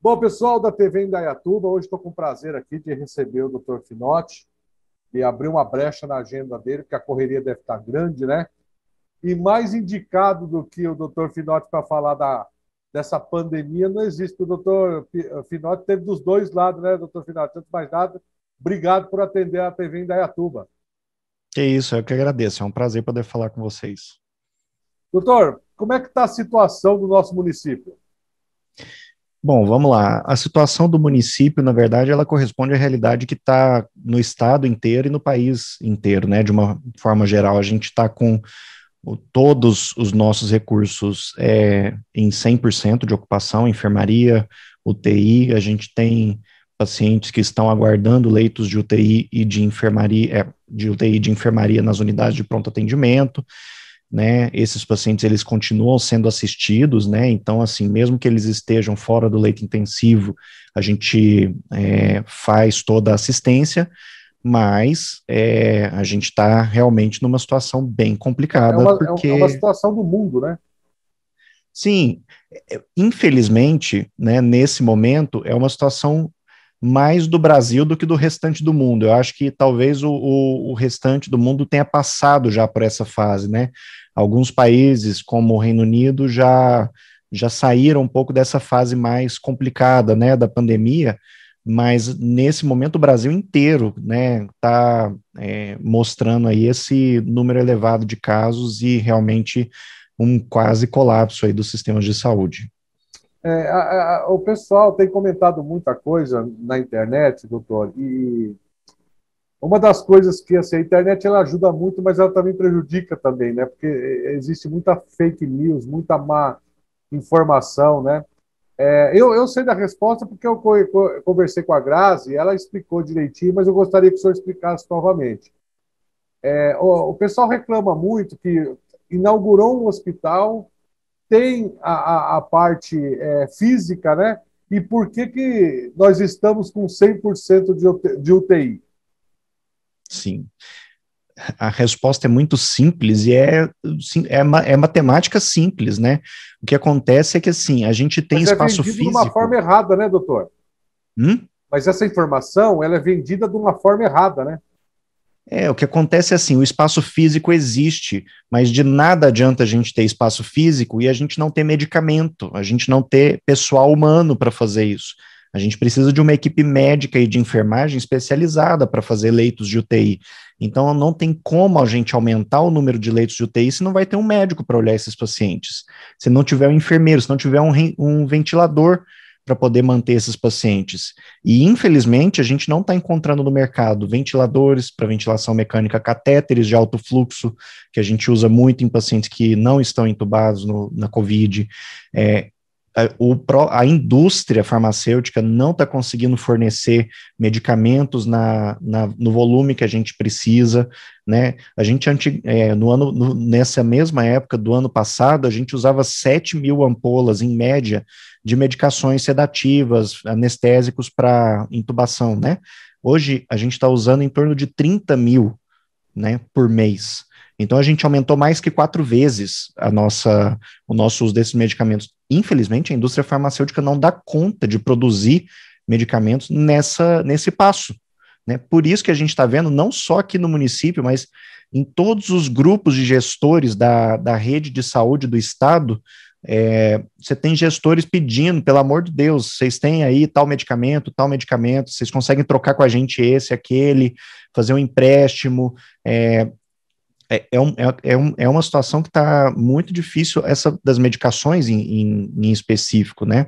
Bom, pessoal da TV Indaiatuba, hoje estou com o prazer aqui de receber o Dr. Finotti e abrir uma brecha na agenda dele, porque a correria deve estar grande, né? E mais indicado do que o Dr. Finotti para falar da, dessa pandemia não existe. O Dr. Finotti teve dos dois lados, né, Dr. Finotti? Antes mais nada, obrigado por atender a TV Indaiatuba. Que isso, eu que agradeço. É um prazer poder falar com vocês. Doutor, como é que está a situação do nosso município? Bom, vamos lá. A situação do município, na verdade, ela corresponde à realidade que está no estado inteiro e no país inteiro, né? De uma forma geral, a gente está com o, todos os nossos recursos é, em 100% de ocupação, enfermaria, UTI, a gente tem pacientes que estão aguardando leitos de UTI e de enfermaria, é, de UTI de enfermaria nas unidades de pronto atendimento né, esses pacientes eles continuam sendo assistidos, né, então assim, mesmo que eles estejam fora do leito intensivo, a gente é, faz toda a assistência, mas é, a gente está realmente numa situação bem complicada. É uma, é porque... é uma situação do mundo, né? Sim, é, infelizmente, né, nesse momento, é uma situação mais do Brasil do que do restante do mundo. Eu acho que talvez o, o, o, restante do mundo tenha passado já por essa fase, né? Alguns países, como o Reino Unido, já, já saíram um pouco dessa fase mais complicada, né, da pandemia, mas nesse momento o Brasil inteiro, né, está é, mostrando aí esse número elevado de casos e realmente um quase colapso aí dos sistemas de saúde. É, a, a, o pessoal tem comentado muita coisa na internet, doutor, e uma das coisas que assim, a internet ela ajuda muito, mas ela também prejudica também, né? Porque é, é, existe muita fake news, muita má informação, né? É, eu, eu sei da resposta porque eu conversei com a Grazi, ela explicou direitinho, mas eu gostaria que o senhor explicasse novamente. É, o, o pessoal reclama muito que inaugurou um hospital tem a, a, a parte é, física, né? E por que, que nós estamos com 100% de UTI? Sim. A resposta é muito simples e é, é, é matemática simples, né? O que acontece é que, assim, a gente tem Mas é espaço é físico... de uma forma errada, né, doutor? Hum? Mas essa informação, ela é vendida de uma forma errada, né? É, o que acontece é assim, o espaço físico existe, mas de nada adianta a gente ter espaço físico e a gente não ter medicamento, a gente não ter pessoal humano para fazer isso. A gente precisa de uma equipe médica e de enfermagem especializada para fazer leitos de UTI. Então, não tem como a gente aumentar o número de leitos de UTI se não vai ter um médico para olhar esses pacientes. Se não tiver um enfermeiro, se não tiver um, um ventilador para poder manter esses pacientes. E, infelizmente, a gente não está encontrando no mercado ventiladores para ventilação mecânica, catéteres de alto fluxo, que a gente usa muito em pacientes que não estão entubados no, na COVID, é, a, é, a indústria farmacêutica não está conseguindo fornecer medicamentos na, na, no volume que a gente precisa, né? A gente, é, no ano, no, nessa mesma época do ano passado, a gente usava 7 mil ampolas, em média, de medicações sedativas, anestésicos para intubação, né? Hoje, a gente está usando em torno de 30 mil, né, por mês. Então a gente aumentou mais que quatro vezes a nossa, o nosso uso desses medicamentos. Infelizmente, a indústria farmacêutica não dá conta de produzir medicamentos nessa, nesse passo. Né? Por isso que a gente está vendo, não só aqui no município, mas em todos os grupos de gestores da, da rede de saúde do Estado, é, você tem gestores pedindo, pelo amor de Deus, vocês têm aí tal medicamento, tal medicamento, vocês conseguem trocar com a gente esse, aquele, fazer um empréstimo, é, é, é, um, é, é, um, é uma situação que está muito difícil, essa das medicações em, em, em, específico, né?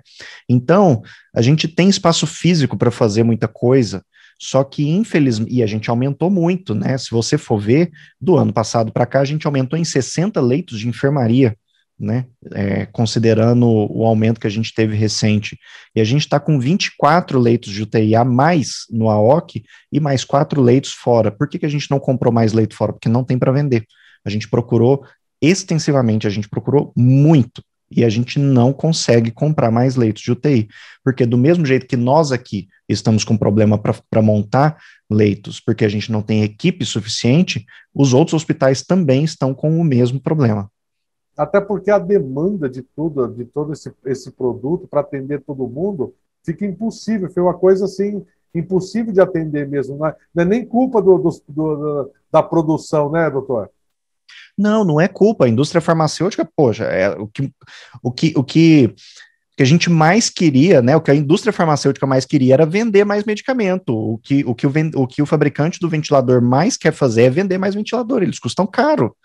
Então, a gente tem espaço físico para fazer muita coisa, só que, infelizmente, e a gente aumentou muito, né? Se você for ver, do ano passado para cá, a gente aumentou em 60 leitos de enfermaria né? É, considerando o aumento que a gente teve recente. E a gente está com 24 leitos de UTI a mais no AOC e mais quatro leitos fora. Por que, que a gente não comprou mais leito fora? Porque não tem para vender. A gente procurou extensivamente, a gente procurou muito. E a gente não consegue comprar mais leitos de UTI. Porque, do mesmo jeito que nós aqui estamos com problema para montar leitos, porque a gente não tem equipe suficiente, os outros hospitais também estão com o mesmo problema até porque a demanda de tudo, de todo esse, esse produto para atender todo mundo, fica impossível. Foi uma coisa assim impossível de atender mesmo. Não é, não é nem culpa do, do, do, da produção, né, doutor? Não, não é culpa. A indústria farmacêutica, poxa, é o que, o que, o que que a gente mais queria, né, o que a indústria farmacêutica mais queria era vender mais medicamento. O que o, que o, o, que o fabricante do ventilador mais quer fazer é vender mais ventilador. Eles custam caro.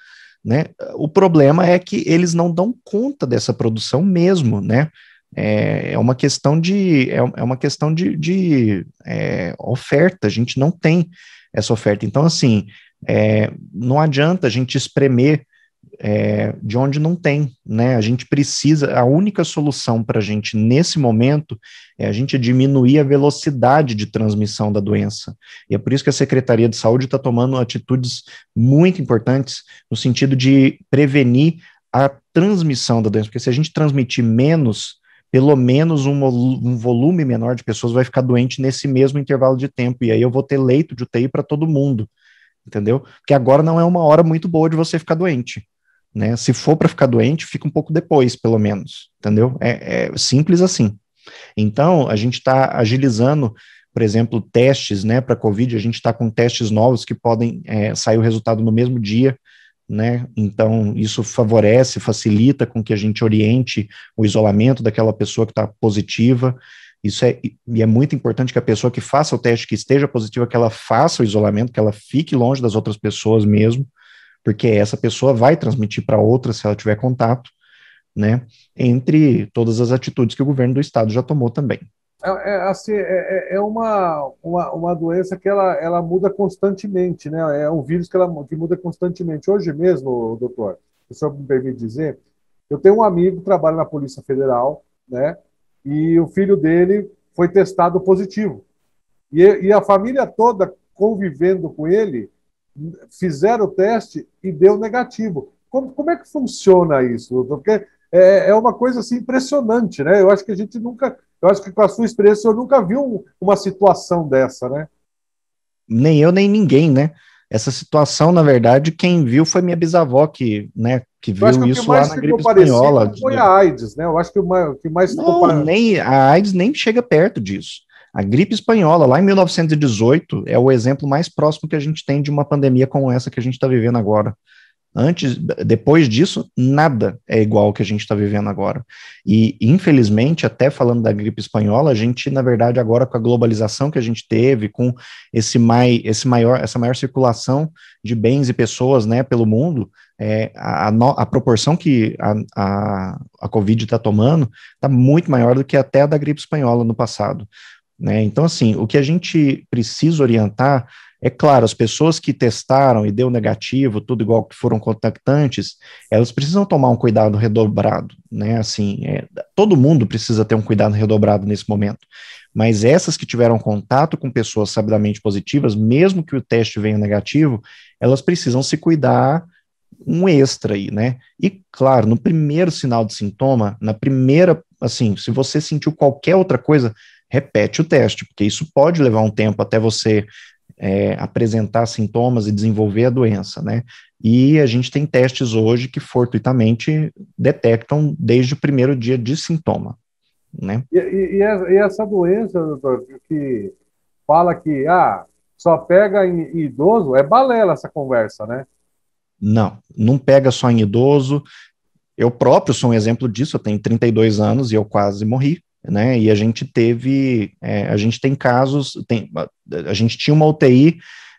Né? O problema é que eles não dão conta dessa produção mesmo, né? É, é uma questão de é, é, uma questão de, de é, oferta. A gente não tem essa oferta. Então, assim, é, não adianta a gente espremer é, de onde não tem, né? A gente precisa, a única solução para a gente nesse momento é a gente diminuir a velocidade de transmissão da doença. E é por isso que a Secretaria de Saúde está tomando atitudes muito importantes no sentido de prevenir a transmissão da doença, porque se a gente transmitir menos, pelo menos um, um, volume menor de pessoas vai ficar doente nesse mesmo intervalo de tempo, e aí eu vou ter leito de UTI para todo mundo, entendeu? Porque agora não é uma hora muito boa de você ficar doente. Né? Se for para ficar doente, fica um pouco depois, pelo menos, entendeu? É, é simples assim. Então, a gente está agilizando, por exemplo, testes, né, para COVID, a gente está com testes novos que podem é, sair o resultado no mesmo dia, né, então isso favorece, facilita com que a gente oriente o isolamento daquela pessoa que está positiva, isso é, e é muito importante que a pessoa que faça o teste, que esteja positiva, que ela faça o isolamento, que ela fique longe das outras pessoas mesmo, porque essa pessoa vai transmitir para outra se ela tiver contato, né? Entre todas as atitudes que o governo do estado já tomou também. É, é assim, é, é, é uma, uma, uma, doença que ela, ela muda constantemente, né? É um vírus que, ela, que muda constantemente. Hoje mesmo, doutor, se o senhor me permite dizer, eu tenho um amigo que trabalha na Polícia Federal, né? E o filho dele foi testado positivo. E, e a família toda convivendo com ele fizeram o teste e deu negativo. Como, como é que funciona isso? Porque é, é uma coisa assim, impressionante, né? Eu acho que a gente nunca, eu acho que com a sua experiência, eu nunca vi um, uma situação dessa, né? Nem eu, nem ninguém, né? Essa situação, na verdade, quem viu foi minha bisavó que, né, que viu que isso que lá na gripe espanhola. Foi né? a AIDS, né? Eu acho que o mais, que mais não, ficou... nem a AIDS nem chega perto disso. A gripe espanhola, lá em 1918, é o exemplo mais próximo que a gente tem de uma pandemia como essa que a gente está vivendo agora. Antes, depois disso, nada é igual ao que a gente está vivendo agora. E, infelizmente, até falando da gripe espanhola, a gente, na verdade, agora com a globalização que a gente teve, com esse mai, esse maior, essa maior circulação de bens e pessoas né, pelo mundo, é, a, a, proporção que a, a, a Covid está tomando está muito maior do que até a da gripe espanhola no passado. Né? Então, assim, o que a gente precisa orientar é claro, as pessoas que testaram e deu negativo, tudo igual que foram contactantes, elas precisam tomar um cuidado redobrado, né? Assim, é, todo mundo precisa ter um cuidado redobrado nesse momento. Mas essas que tiveram contato com pessoas sabidamente positivas, mesmo que o teste venha negativo, elas precisam se cuidar um extra aí, né? E claro, no primeiro sinal de sintoma, na primeira, assim, se você sentiu qualquer outra coisa, repete o teste, porque isso pode levar um tempo até você é, apresentar sintomas e desenvolver a doença, né? E a gente tem testes hoje que fortuitamente detectam desde o primeiro dia de sintoma, né? E, e, e é, é essa doença, doutor, que fala que ah, só pega em idoso, é balela essa conversa, né? Não, não pega só em idoso. Eu próprio sou um exemplo disso, eu tenho 32 anos e eu quase morri né? E a gente teve, é, a gente tem casos, tem, a gente tinha uma UTI,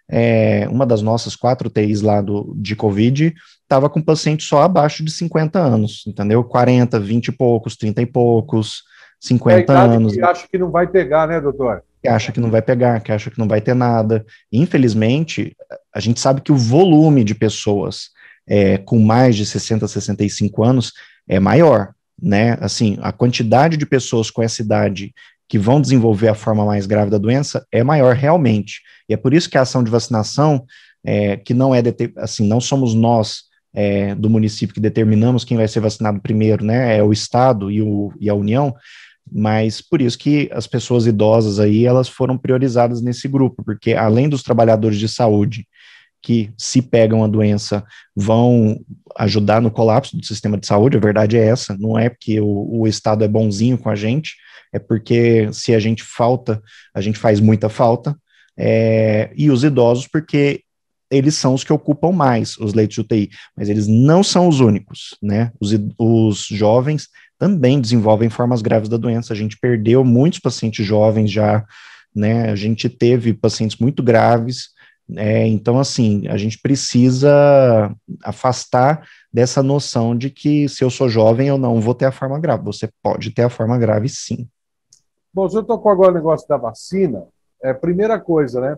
é, uma das nossas quatro UTIs lá do, de Covid, estava com paciente só abaixo de 50 anos, entendeu? 40, 20 e poucos, 30 e poucos, 50 é anos. Que acha que não vai pegar, né, doutor? Que acha que não vai pegar, que acha que não vai ter nada. Infelizmente, a gente sabe que o volume de pessoas é, com mais de 60, 65 anos é maior, né? Assim, a quantidade de pessoas com essa idade que vão desenvolver a forma mais grave da doença é maior realmente. E é por isso que a ação de vacinação, é, que não é, assim, não somos nós é, do município que determinamos quem vai ser vacinado primeiro, né? É o Estado e, o, e a União, mas por isso que as pessoas idosas aí, elas foram priorizadas nesse grupo, porque além dos trabalhadores de saúde que, se pegam a doença, vão ajudar no colapso do sistema de saúde, a verdade é essa, não é porque o, o Estado é bonzinho com a gente, é porque se a gente falta, a gente faz muita falta, é, e os idosos, porque eles são os que ocupam mais os leitos de UTI, mas eles não são os únicos, né? Os, os, jovens também desenvolvem formas graves da doença. A gente perdeu muitos pacientes jovens já, né? A gente teve pacientes muito graves é, então, assim, a gente precisa afastar dessa noção de que se eu sou jovem, eu não vou ter a forma grave. Você pode ter a forma grave, sim. Bom, eu senhor tocou agora o negócio da vacina. É, primeira coisa, né?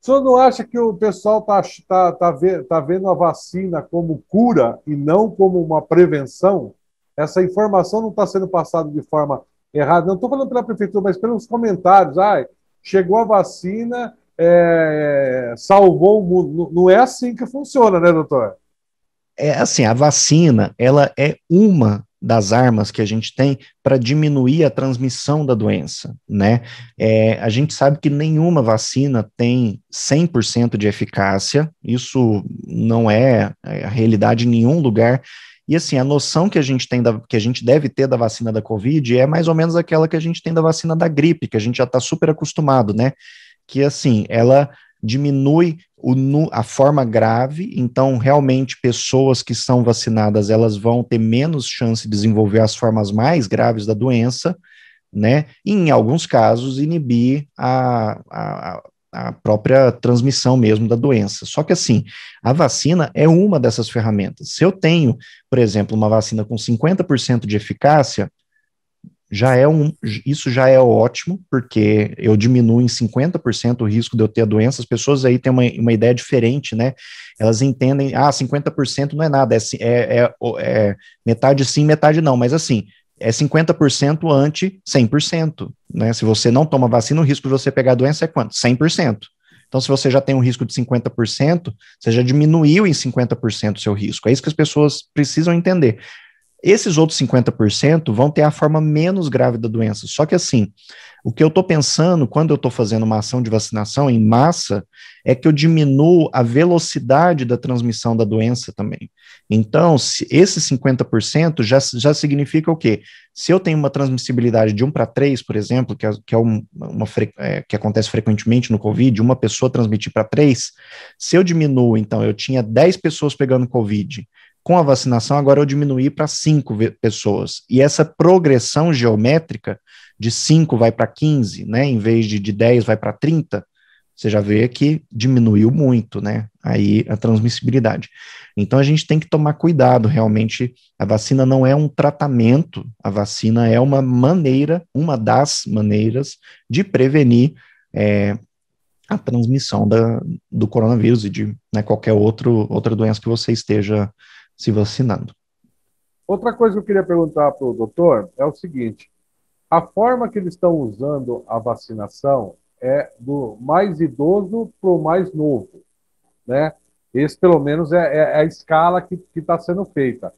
O senhor não acha que o pessoal está tá, tá, tá, tá vendo a vacina como cura e não como uma prevenção? Essa informação não está sendo passada de forma errada. Não estou falando pela prefeitura, mas pelos comentários. ai chegou a vacina, é, é, salvou o mundo. Não é assim que funciona, né, doutor? É assim, a vacina, ela é uma das armas que a gente tem para diminuir a transmissão da doença, né? É, a gente sabe que nenhuma vacina tem 100% de eficácia, isso não é, é a realidade em nenhum lugar. E assim, a noção que a gente tem da, que a gente deve ter da vacina da Covid é mais ou menos aquela que a gente tem da vacina da gripe, que a gente já está super acostumado, né? que assim, ela diminui o, a forma grave, então realmente pessoas que são vacinadas, elas vão ter menos chance de desenvolver as formas mais graves da doença, né, e em alguns casos inibir a, a, a própria transmissão mesmo da doença. Só que assim, a vacina é uma dessas ferramentas. Se eu tenho, por exemplo, uma vacina com 50% de eficácia, já é um, isso já é ótimo, porque eu diminuo em 50% o risco de eu ter a doença. As pessoas aí têm uma, uma ideia diferente, né? Elas entendem, ah, 50% não é nada, é, é, é, é metade sim, metade não, mas assim, é 50% ante 100%, né? Se você não toma vacina, o risco de você pegar a doença é quanto? 100%. Então, se você já tem um risco de 50%, você já diminuiu em 50% o seu risco. É isso que as pessoas precisam entender. Esses outros 50% vão ter a forma menos grave da doença. Só que assim, o que eu estou pensando quando eu estou fazendo uma ação de vacinação em massa é que eu diminuo a velocidade da transmissão da doença também. Então, se esses 50% já, já significa o quê? Se eu tenho uma transmissibilidade de 1 para 3, por exemplo, que é, que é uma é, que acontece frequentemente no Covid, uma pessoa transmitir para 3, se eu diminuo, então, eu tinha 10 pessoas pegando Covid com a vacinação, agora eu diminuí para cinco pessoas. E essa progressão geométrica de 5 vai para 15, né? Em vez de, de 10 vai para 30, você já vê que diminuiu muito, né? Aí a transmissibilidade. Então a gente tem que tomar cuidado, realmente. A vacina não é um tratamento, a vacina é uma maneira, uma das maneiras de prevenir é, a transmissão da, do coronavírus e de né, qualquer outro, outra doença que você esteja se vacinando. Outra coisa que eu queria perguntar para o doutor é o seguinte: a forma que eles estão usando a vacinação é do mais idoso para o mais novo, né? Esse, pelo menos, é, é, é a escala que está sendo feita.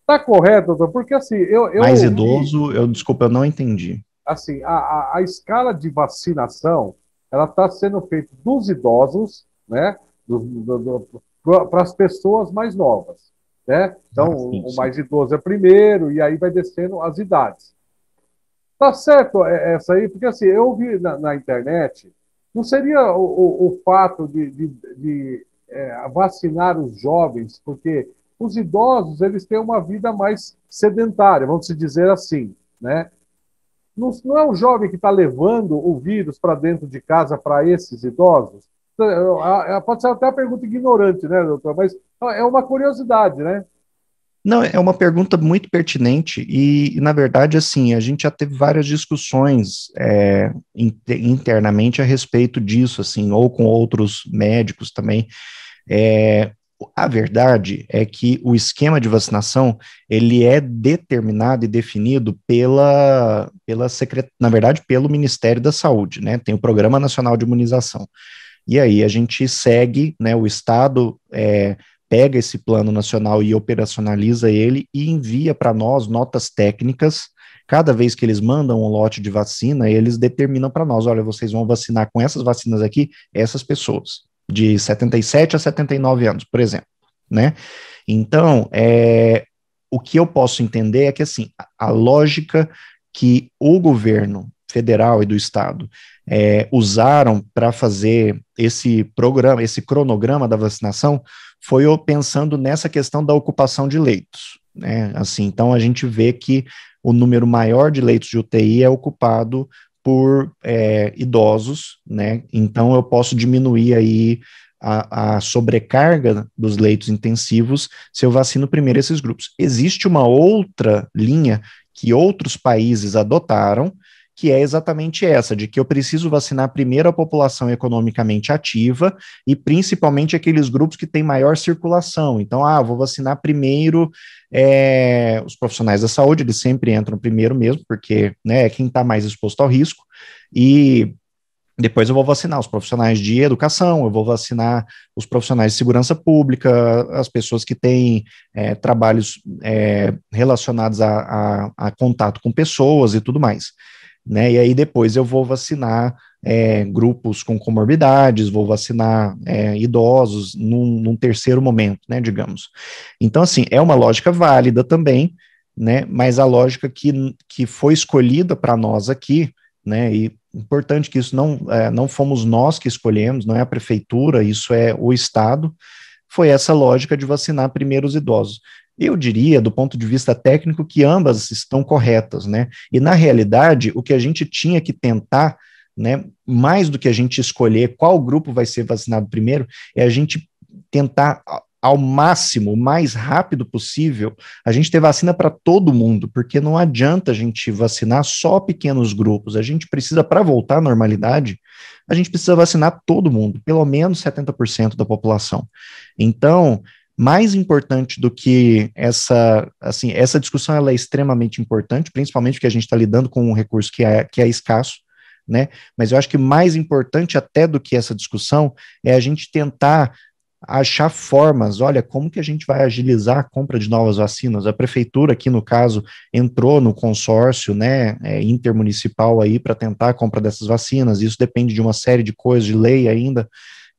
Está correto, doutor? Porque assim, eu. eu mais idoso, eu desculpa, eu não entendi. Assim, a, a, a escala de vacinação ela está sendo feita dos idosos, né? Do, do, do, para as pessoas mais novas. Né? Então, sim, ah, sim. o mais idoso é primeiro, e aí vai descendo as idades. Tá certo é, é essa aí, porque assim, eu vi na, na internet, não seria o, o, o fato de, de, de é, vacinar os jovens, porque os idosos eles têm uma vida mais sedentária, vamos dizer assim, né? Não, não é o jovem que está levando o vírus para dentro de casa para esses idosos? Pode ser até uma pergunta ignorante, né, doutor? Mas é uma curiosidade, né? Não, é uma pergunta muito pertinente e, na verdade, assim, a gente já teve várias discussões é, internamente a respeito disso, assim, ou com outros médicos também. É, a verdade é que o esquema de vacinação, ele é determinado e definido pela, pela secret... na verdade, pelo Ministério da Saúde, né, tem o Programa Nacional de Imunização. E aí a gente segue, né, o Estado é, pega esse plano nacional e operacionaliza ele e envia para nós notas técnicas. Cada vez que eles mandam um lote de vacina, eles determinam para nós: olha, vocês vão vacinar com essas vacinas aqui, essas pessoas, de 77 a 79 anos, por exemplo. Né? Então, é, o que eu posso entender é que assim, a lógica que o governo federal e do estado é, usaram para fazer esse programa, esse cronograma da vacinação, foi pensando nessa questão da ocupação de leitos. Né? Assim, então a gente vê que o número maior de leitos de UTI é ocupado por é, idosos, né? Então eu posso diminuir aí a, a, sobrecarga dos leitos intensivos se eu vacino primeiro esses grupos. Existe uma outra linha que outros países adotaram, que é exatamente essa, de que eu preciso vacinar primeiro a população economicamente ativa e principalmente aqueles grupos que têm maior circulação. Então, ah, vou vacinar primeiro é, os profissionais da saúde, eles sempre entram primeiro mesmo, porque né, é quem está mais exposto ao risco, e depois eu vou vacinar os profissionais de educação, eu vou vacinar os profissionais de segurança pública, as pessoas que têm é, trabalhos é, relacionados a, a, a contato com pessoas e tudo mais né? E aí depois eu vou vacinar é, grupos com comorbidades, vou vacinar é, idosos num, num, terceiro momento, né, digamos. Então, assim, é uma lógica válida também, né, mas a lógica que, que foi escolhida para nós aqui, né, e importante que isso não, é, não fomos nós que escolhemos, não é a prefeitura, isso é o Estado, foi essa lógica de vacinar primeiro os idosos. Eu diria, do ponto de vista técnico, que ambas estão corretas, né? E na realidade, o que a gente tinha que tentar, né, mais do que a gente escolher qual grupo vai ser vacinado primeiro, é a gente tentar ao máximo, o mais rápido possível, a gente ter vacina para todo mundo, porque não adianta a gente vacinar só pequenos grupos. A gente precisa, para voltar à normalidade, a gente precisa vacinar todo mundo, pelo menos 70% da população. Então, mais importante do que essa, assim, essa discussão ela é extremamente importante, principalmente porque a gente está lidando com um recurso que é, que é escasso, né? Mas eu acho que mais importante até do que essa discussão é a gente tentar achar formas, olha, como que a gente vai agilizar a compra de novas vacinas? A prefeitura aqui, no caso, entrou no consórcio, né, é, intermunicipal aí para tentar a compra dessas vacinas, isso depende de uma série de coisas, de lei ainda,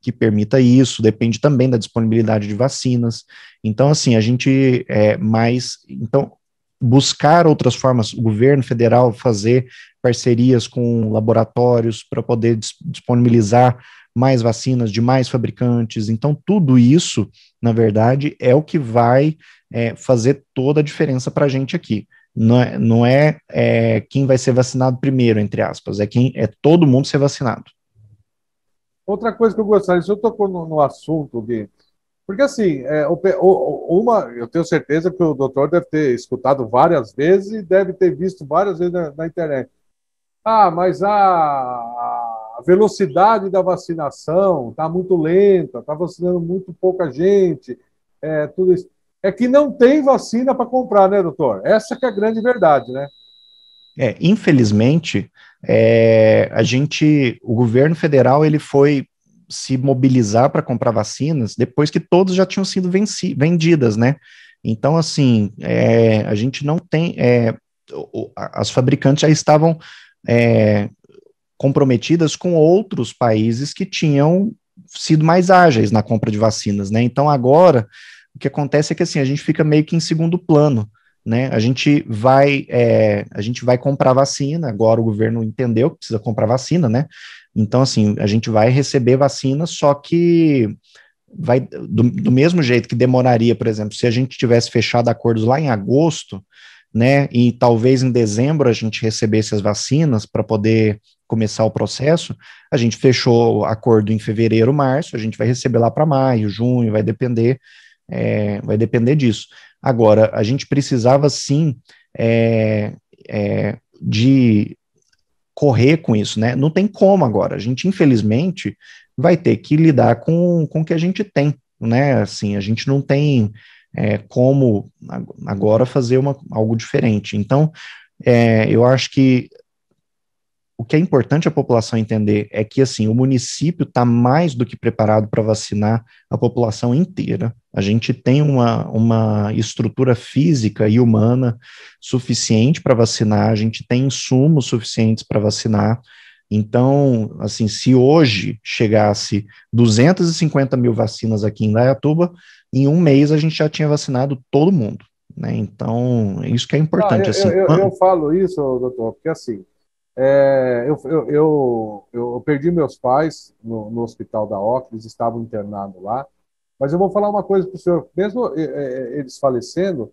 que permita isso, depende também da disponibilidade de vacinas. Então, assim, a gente é mais. Então, buscar outras formas, o governo federal fazer parcerias com laboratórios para poder disponibilizar mais vacinas de mais fabricantes. Então, tudo isso, na verdade, é o que vai é, fazer toda a diferença para a gente aqui. Não é, não é, é, quem vai ser vacinado primeiro, entre aspas, é quem é todo mundo ser vacinado. Outra coisa que eu gostaria, se eu tocou no, no assunto de. Porque, assim, é, uma, eu tenho certeza que o doutor deve ter escutado várias vezes e deve ter visto várias vezes na, na internet. Ah, mas a velocidade da vacinação está muito lenta, está vacinando muito pouca gente, é, tudo isso. É que não tem vacina para comprar, né, doutor? Essa que é a grande verdade, né? É, infelizmente, é, a gente, o governo federal, ele foi se mobilizar para comprar vacinas depois que todas já tinham sido venci, vendidas, né? Então, assim, é, a gente não tem, é, as fabricantes já estavam é, comprometidas com outros países que tinham sido mais ágeis na compra de vacinas, né? Então agora o que acontece é que assim a gente fica meio que em segundo plano né? A gente vai é, a gente vai comprar vacina. Agora o governo entendeu que precisa comprar vacina, né? Então assim a gente vai receber vacina, só que vai do, do mesmo jeito que demoraria, por exemplo, se a gente tivesse fechado acordos lá em agosto, né? E talvez em dezembro a gente recebesse as vacinas para poder começar o processo. A gente fechou o acordo em fevereiro, março. A gente vai receber lá para maio, junho. Vai depender é, vai depender disso. Agora, a gente precisava sim é, é, de correr com isso, né? Não tem como agora. A gente, infelizmente, vai ter que lidar com, com o que a gente tem, né? Assim, a gente não tem é, como agora fazer uma, algo diferente. Então, é, eu acho que o que é importante a população entender é que assim o município está mais do que preparado para vacinar a população inteira. A gente tem uma, uma estrutura física e humana suficiente para vacinar, a gente tem insumos suficientes para vacinar. Então, assim, se hoje chegasse 250 mil vacinas aqui em Dayatuba, em um mês a gente já tinha vacinado todo mundo. Né? Então, é isso que é importante. Ah, eu, assim, eu, eu, eu falo isso, doutor, porque assim, é, eu, eu, eu, eu, perdi meus pais no, no hospital da OC, eles estavam internados lá. Mas eu vou falar uma coisa para o senhor: mesmo é, é, eles falecendo,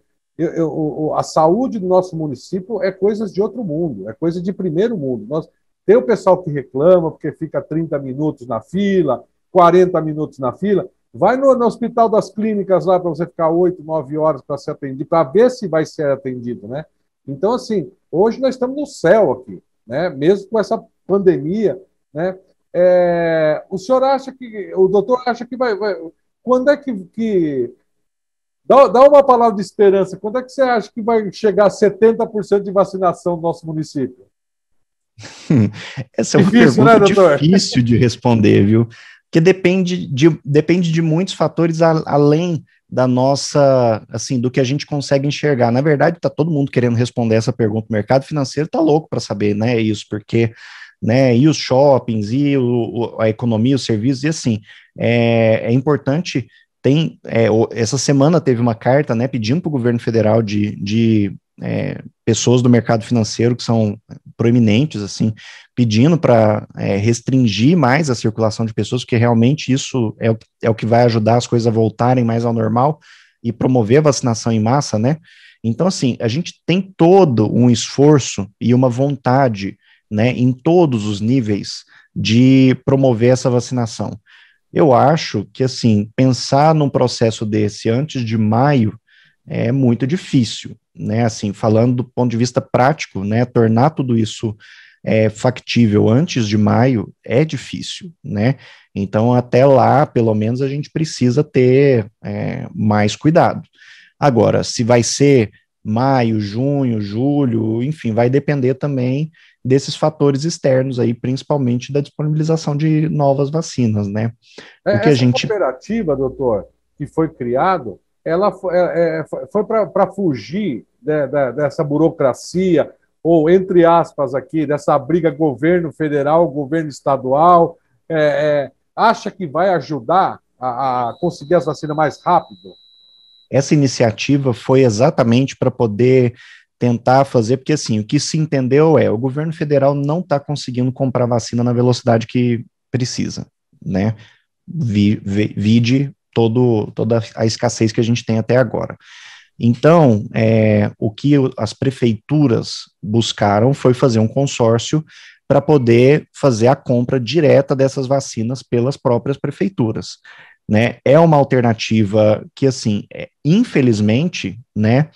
a saúde do nosso município é coisas de outro mundo, é coisa de primeiro mundo. Nós, tem o pessoal que reclama porque fica 30 minutos na fila, 40 minutos na fila. Vai no, no Hospital das Clínicas lá para você ficar 8, 9 horas para ser atendido, para ver se vai ser atendido, né? Então, assim, hoje nós estamos no céu aqui né? mesmo com essa pandemia. Né? É, o senhor acha que, o doutor acha que vai. vai quando é que. que dá, dá, uma palavra de esperança, quando é que você acha que vai chegar a 70% de vacinação no nosso município? Essa é uma difícil, pergunta né, difícil de responder, viu? Porque depende de, depende de muitos fatores a, além da nossa, assim, do que a gente consegue enxergar. Na verdade, está todo mundo querendo responder essa pergunta. O mercado financeiro está louco para saber, né? Isso, porque, né? E os shoppings, e o, a economia, os serviços, e assim, é, é importante. Tem, é, essa semana teve uma carta, né, pedindo para o governo federal de, de é, pessoas do mercado financeiro que são proeminentes, assim, pedindo para é, restringir mais a circulação de pessoas, porque realmente isso é o, é o que vai ajudar as coisas a voltarem mais ao normal e promover a vacinação em massa, né? Então, assim, a gente tem todo um esforço e uma vontade, né, em todos os níveis, de promover essa vacinação. Eu acho que, assim, pensar num processo desse antes de maio é muito difícil, né, assim, falando do ponto de vista prático, né, tornar tudo isso é, factível antes de maio é difícil, né? Então, até lá, pelo menos, a gente precisa ter é, mais cuidado. Agora, se vai ser maio, junho, julho, enfim, vai depender também desses fatores externos aí, principalmente da disponibilização de novas vacinas, né? É, que essa a gente... cooperativa, doutor, que foi criado, ela é, é, foi, foi para fugir dessa burocracia, ou entre aspas aqui, dessa briga governo federal, governo estadual, é, é, acha que vai ajudar a, a conseguir as vacinas mais rápido? Essa iniciativa foi exatamente para poder tentar fazer, porque assim, o que se entendeu é, o governo federal não está conseguindo comprar vacina na velocidade que precisa, né? vide todo, toda a escassez que a gente tem até agora. Então, é, o que as prefeituras buscaram foi fazer um consórcio para poder fazer a compra direta dessas vacinas pelas próprias prefeituras. Né? É uma alternativa que, assim, é, infelizmente, né,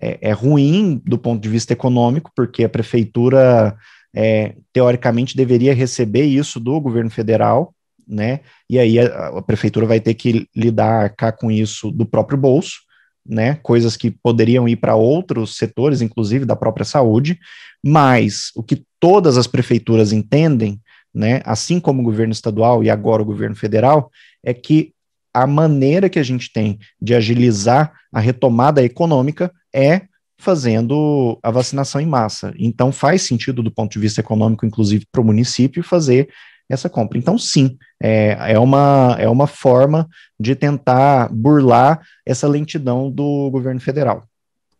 é, é ruim do ponto de vista econômico, porque a prefeitura é, teoricamente deveria receber isso do governo federal, né? E aí a, a prefeitura vai ter que lidar, cá com isso do próprio bolso, né, coisas que poderiam ir para outros setores, inclusive da própria saúde, mas o que todas as prefeituras entendem, né, assim como o governo estadual e agora o governo federal, é que a maneira que a gente tem de agilizar a retomada econômica é fazendo a vacinação em massa. Então faz sentido do ponto de vista econômico, inclusive para o município, fazer essa compra. Então, sim, é, é, uma, é uma forma de tentar burlar essa lentidão do governo federal.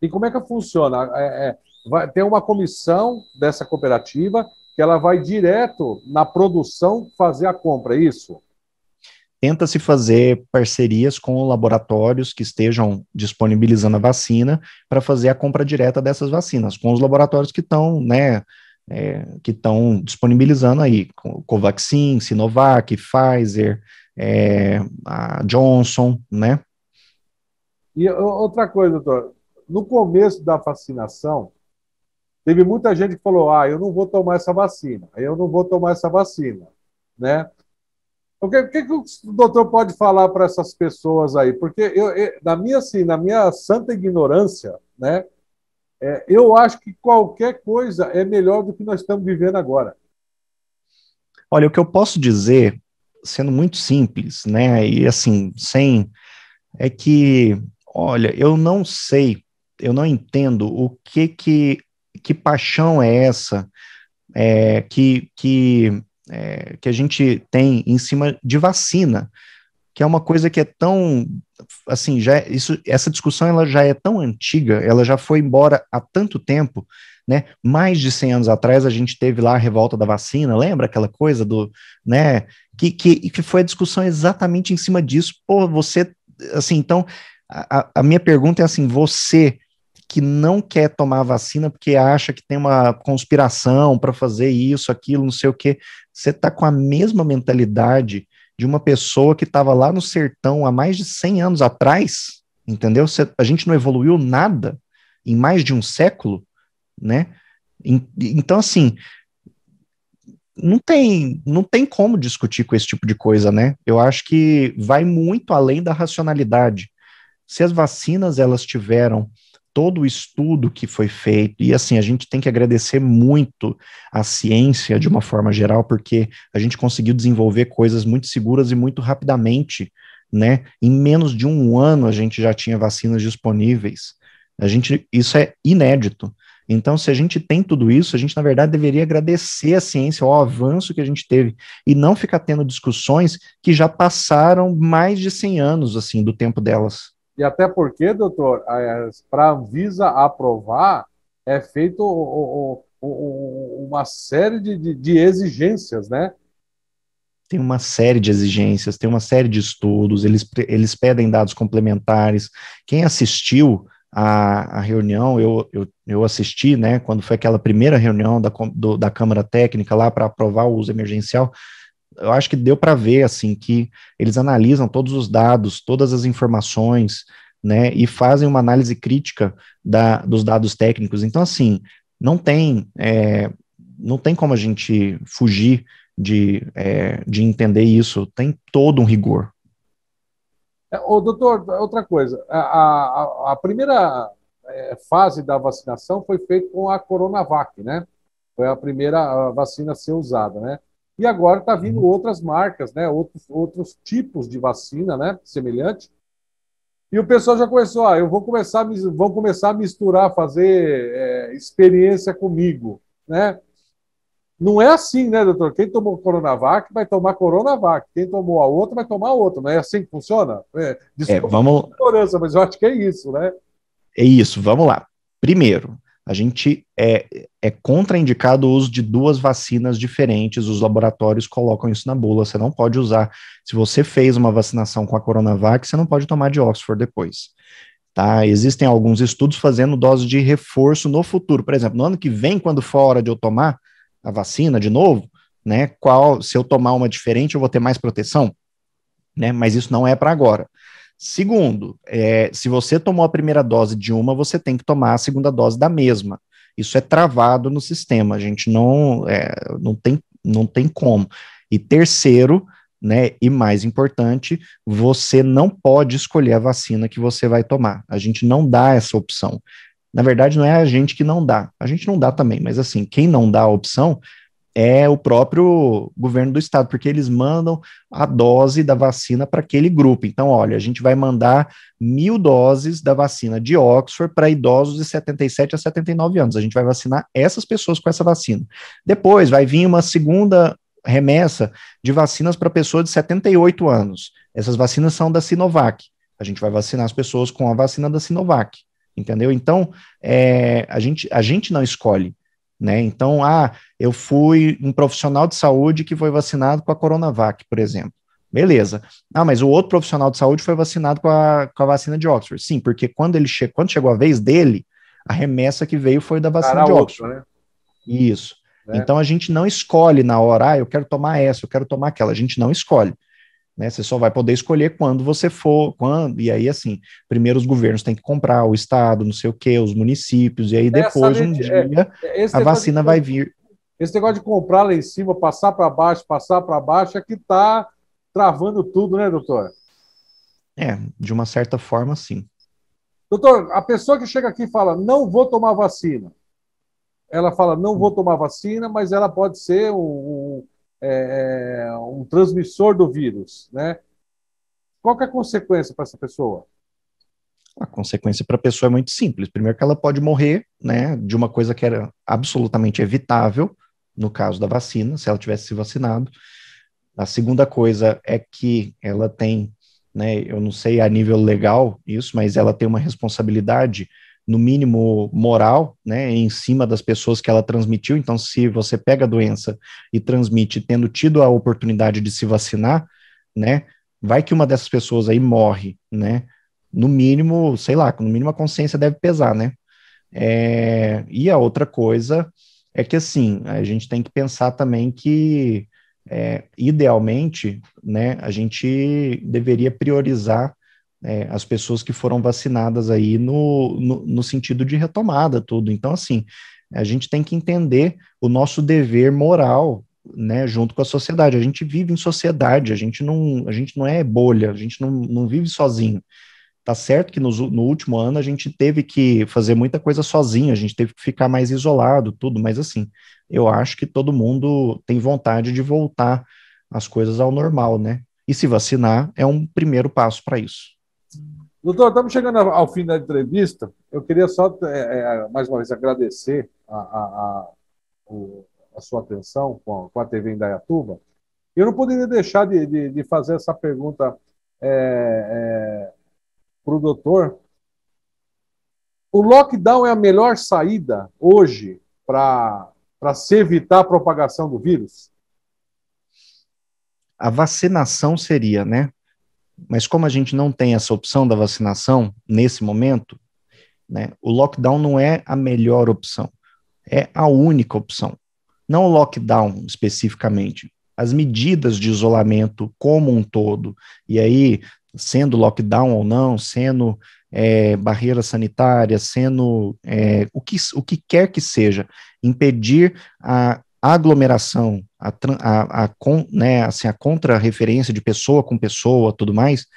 E como é que funciona? É, é, vai, tem uma comissão dessa cooperativa que ela vai direto na produção fazer a compra, é isso? Tenta-se fazer parcerias com laboratórios que estejam disponibilizando a vacina para fazer a compra direta dessas vacinas, com os laboratórios que estão, né, é, que estão disponibilizando aí, Covaxin, Sinovac, Pfizer, é, a Johnson, né? E outra coisa, doutor, no começo da vacinação, teve muita gente que falou, ah, eu não vou tomar essa vacina, eu não vou tomar essa vacina, né? O que, o que, o doutor pode falar para essas pessoas aí? Porque eu, eu, na minha assim, na minha santa ignorância, né? É, eu acho que qualquer coisa é melhor do que nós estamos vivendo agora. Olha, o que eu posso dizer, sendo muito simples, né, e assim, sem. é que, olha, eu não sei, eu não entendo o que que. que paixão é essa é, que, que, é, que a gente tem em cima de vacina, que é uma coisa que é tão assim, já é, isso, essa discussão ela já é tão antiga, ela já foi embora há tanto tempo, né? Mais de 100 anos atrás a gente teve lá a revolta da vacina, lembra aquela coisa do, né, que, que, que foi a discussão exatamente em cima disso. Pô, você, assim, então, a, a minha pergunta é assim, você que não quer tomar vacina porque acha que tem uma conspiração para fazer isso, aquilo, não sei o quê, você tá com a mesma mentalidade de uma pessoa que estava lá no sertão há mais de 100 anos atrás, entendeu? Cê, a gente não evoluiu nada em mais de um século, né? então, assim, não tem, não tem como discutir com esse tipo de coisa, né? Eu acho que vai muito além da racionalidade. Se as vacinas elas tiveram todo o estudo que foi feito. E assim, a gente tem que agradecer muito a ciência de uma forma geral, porque a gente conseguiu desenvolver coisas muito seguras e muito rapidamente, né? Em menos de um ano a gente já tinha vacinas disponíveis. A gente, isso é inédito. Então, se a gente tem tudo isso, a gente, na verdade, deveria agradecer à ciência, ao avanço que a gente teve, e não ficar tendo discussões que já passaram mais de 100 anos, assim, do tempo delas. E até porque, doutor, para a Anvisa aprovar, é feito o, o, o, uma série de, de exigências, né? tem uma série de exigências, tem uma série de estudos, eles, eles pedem dados complementares. Quem assistiu à, reunião, eu, eu, eu, assisti, né, quando foi aquela primeira reunião da, do, da Câmara Técnica lá para aprovar o uso emergencial, eu acho que deu para ver assim que eles analisam todos os dados, todas as informações, né, e fazem uma análise crítica da, dos dados técnicos. Então, assim, não tem é, não tem como a gente fugir de, é, de entender isso. Tem todo um rigor. É, ô, doutor, outra coisa. A, a, a primeira é, fase da vacinação foi feita com a Coronavac, né? Foi a primeira vacina a ser usada, né? E agora está vindo uhum. outras marcas, né? outros, outros tipos de vacina né? semelhante. E o pessoal já começou, ah, eu vou começar, vão começar a misturar, fazer é, experiência comigo, né? Não é assim, né, doutor? Quem tomou Coronavac vai tomar Coronavac, quem tomou a outra vai tomar a outra, não é assim que funciona? É, é desculpa é, vamos... mas eu acho que é isso, né? É isso, vamos lá. Primeiro, a gente é, é contraindicado o uso de duas vacinas diferentes, os laboratórios colocam isso na bula, você não pode usar. Se você fez uma vacinação com a Coronavac, você não pode tomar de Oxford depois. Tá? Existem alguns estudos fazendo dose de reforço no futuro, por exemplo, no ano que vem, quando for a hora de eu tomar a vacina de novo, né, qual, se eu tomar uma diferente, eu vou ter mais proteção, né, mas isso não é para agora. Segundo, é, se você tomou a primeira dose de uma, você tem que tomar a segunda dose da mesma. Isso é travado no sistema, a gente não, é, não, tem, não tem como. E terceiro, né, e mais importante, você não pode escolher a vacina que você vai tomar. A gente não dá essa opção. Na verdade, não é a gente que não dá. A gente não dá também, mas assim, quem não dá a opção é o próprio governo do estado, porque eles mandam a dose da vacina para aquele grupo. Então, olha, a gente vai mandar mil doses da vacina de Oxford para idosos de 77 a 79 anos. A gente vai vacinar essas pessoas com essa vacina. Depois vai vir uma segunda remessa de vacinas para pessoas de 78 anos. Essas vacinas são da Sinovac. A gente vai vacinar as pessoas com a vacina da Sinovac. Entendeu? Então, é, a, gente, a gente não escolhe né? Então, ah, eu fui um profissional de saúde que foi vacinado com a Coronavac, por exemplo. Beleza. Ah, mas o outro profissional de saúde foi vacinado com a, com a vacina de Oxford. Sim, porque quando ele che quando chegou a vez dele, a remessa que veio foi da vacina Cara, de Oxford. né? Isso. É. Então a gente não escolhe na hora, ah, eu quero tomar essa, eu quero tomar aquela. A gente não escolhe. Né? Você só vai poder escolher quando você for, quando, e aí assim, primeiro os governos têm que comprar, o Estado, não sei o quê, os municípios, e aí é, depois, um é, dia, é, a vacina vai vir. Esse negócio de comprar lá em cima, passar para baixo, passar para baixo, é que está travando tudo, né, doutor É, de uma certa forma, sim. Doutor, a pessoa que chega aqui e fala, não vou tomar vacina. Ela fala, não vou tomar vacina, mas ela pode ser um, é, é, um transmissor do vírus, né? Qual é a consequência para essa pessoa? A consequência para a pessoa é muito simples. Primeiro que ela pode morrer, né, de uma coisa que era absolutamente evitável, no caso da vacina, se ela tivesse se vacinado. A segunda coisa é que ela tem, né, eu não sei a nível legal isso, mas ela tem uma responsabilidade no mínimo moral, né, em cima das pessoas que ela transmitiu. Então, se você pega a doença e transmite, tendo tido a oportunidade de se vacinar, né, vai que uma dessas pessoas aí morre, né? No mínimo, sei lá, no mínimo a consciência deve pesar, né? É, e a outra coisa é que assim a gente tem que pensar também que é, idealmente, né, a gente deveria priorizar é, as pessoas que foram vacinadas aí no, no, no sentido de retomada tudo. Então, assim, a gente tem que entender o nosso dever moral né, junto com a sociedade. A gente vive em sociedade, a gente não, a gente não é bolha, a gente não, não vive sozinho. Tá certo que no, no último ano a gente teve que fazer muita coisa sozinho, a gente teve que ficar mais isolado, tudo, mas assim, eu acho que todo mundo tem vontade de voltar as coisas ao normal, né? E se vacinar é um primeiro passo para isso. Doutor, estamos chegando ao fim da entrevista. Eu queria só, é, é mais uma vez, agradecer a, a, a, a sua atenção com a, TV Indaiatuba. Eu não poderia deixar de, de, de fazer essa pergunta é, é, para o doutor. O lockdown é a melhor saída hoje para se evitar a propagação do vírus? A vacinação seria, né? Mas como a gente não tem essa opção da vacinação nesse momento, né, o lockdown não é a melhor opção, é a única opção. Não o lockdown especificamente, as medidas de isolamento como um todo. E aí, sendo lockdown ou não, sendo é, barreira sanitária, sendo é, o, que, o que quer que seja, impedir a a aglomeração, a, a, a, con, né, assim, a contra-referência de pessoa com pessoa, tudo mais,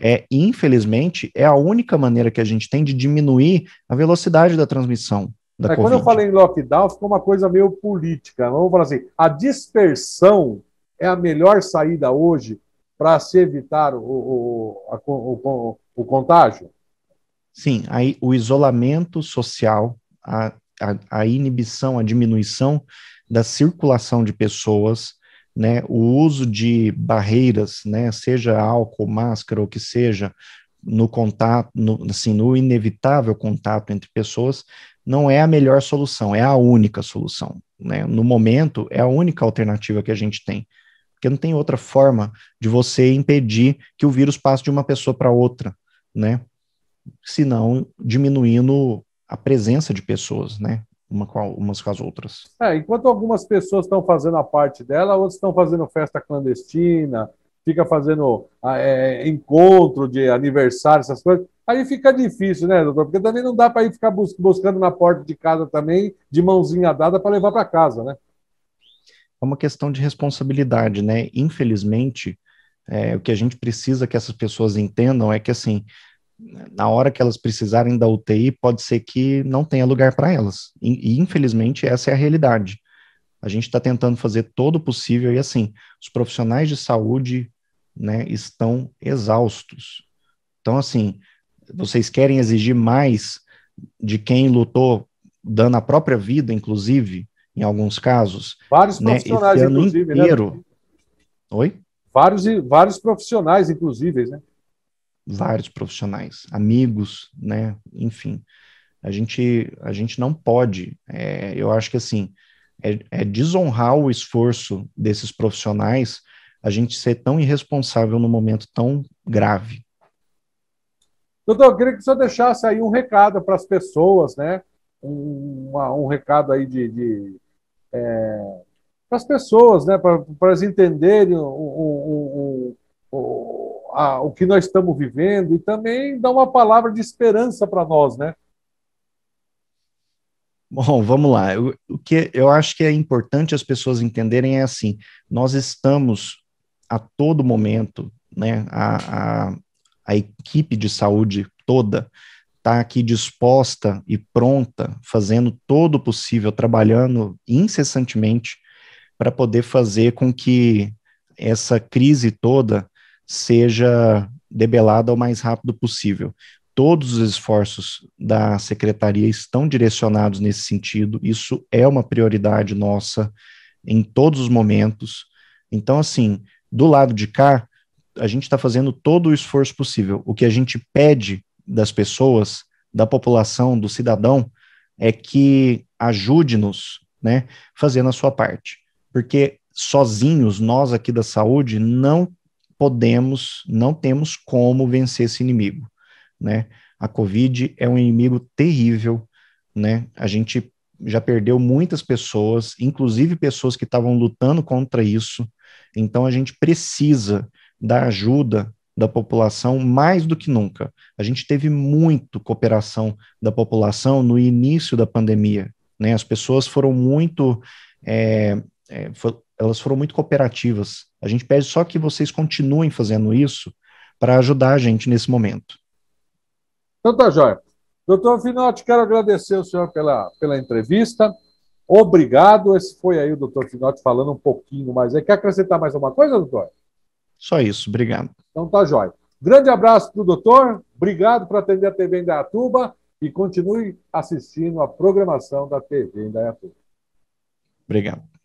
é, infelizmente, é a única maneira que a gente tem de diminuir a velocidade da transmissão. Da é, quando eu falei em lockdown, ficou uma coisa meio política. Né? Vamos falar assim: a dispersão é a melhor saída hoje para se evitar o, o, a, o, o, contágio? Sim, aí o isolamento social, a, a, a inibição, a diminuição da circulação de pessoas, né, o uso de barreiras, né, seja álcool, máscara ou que seja, no contato, no, assim, no inevitável contato entre pessoas, não é a melhor solução, é a única solução. Né? No momento, é a única alternativa que a gente tem. Porque não tem outra forma de você impedir que o vírus passe de uma pessoa para outra, né? Senão diminuindo a presença de pessoas, né? uma com a, umas com as outras. É, enquanto algumas pessoas estão fazendo a parte dela, outras estão fazendo festa clandestina, fica fazendo ah, é, encontro de aniversário, essas coisas. Aí fica difícil, né, doutor? Porque também não dá para ir ficar buscando na porta de casa também, de mãozinha dada, para levar para casa, né? É uma questão de responsabilidade, né? Infelizmente, é, o que a gente precisa que essas pessoas entendam é que, assim, né, na hora que elas precisarem da UTI, pode ser que não tenha lugar para elas. E, infelizmente, essa é a realidade. A gente está tentando fazer todo o possível e, assim, os profissionais de saúde né, estão exaustos. Então, assim, vocês querem exigir mais de quem lutou, dando a própria vida, inclusive, em alguns casos. Vários né, profissionais, inclusive, né? inteiro... né? Oi? Vários, vários profissionais, inclusive, né? vários profissionais, amigos, né? Enfim, a gente, a gente não pode, é, eu acho que assim, é, é, desonrar o esforço desses profissionais a gente ser tão irresponsável num momento tão grave. Doutor, eu queria que você deixasse aí um recado para as pessoas, né? Um, uma, um recado aí de, de é, para as pessoas, né? Para elas entenderem o, o, a, o que nós estamos vivendo e também dá uma palavra de esperança para nós, né? Bom, vamos lá. O que eu acho que é importante as pessoas entenderem é assim: nós estamos a todo momento, né? A, a, a equipe de saúde toda está aqui disposta e pronta, fazendo todo o possível, trabalhando incessantemente para poder fazer com que essa crise toda seja debelada o mais rápido possível. Todos os esforços da secretaria estão direcionados nesse sentido, isso é uma prioridade nossa em todos os momentos. Então, assim, do lado de cá, a gente está fazendo todo o esforço possível. O que a gente pede das pessoas, da população, do cidadão, é que ajude-nos, né, fazendo a sua parte. Porque sozinhos, nós aqui da saúde, não podemos, não temos como vencer esse inimigo, né? A Covid é um inimigo terrível, né? A gente já perdeu muitas pessoas, inclusive pessoas que estavam lutando contra isso. Então a gente precisa da ajuda da população mais do que nunca. A gente teve muito cooperação da população no início da pandemia, né? As pessoas foram muito é, é, elas foram muito cooperativas. A gente pede só que vocês continuem fazendo isso para ajudar a gente nesse momento. Então tá, Jóia. Doutor Finotti, quero agradecer o senhor pela, pela entrevista. Obrigado. Esse foi aí o doutor Finotti falando um pouquinho mais. Quer acrescentar mais alguma coisa, doutor? Só isso, obrigado. Então tá, Jóia. Grande abraço para o doutor, obrigado por atender a TV Indaiatuba e continue assistindo a programação da TV Indaiatuba. Obrigado.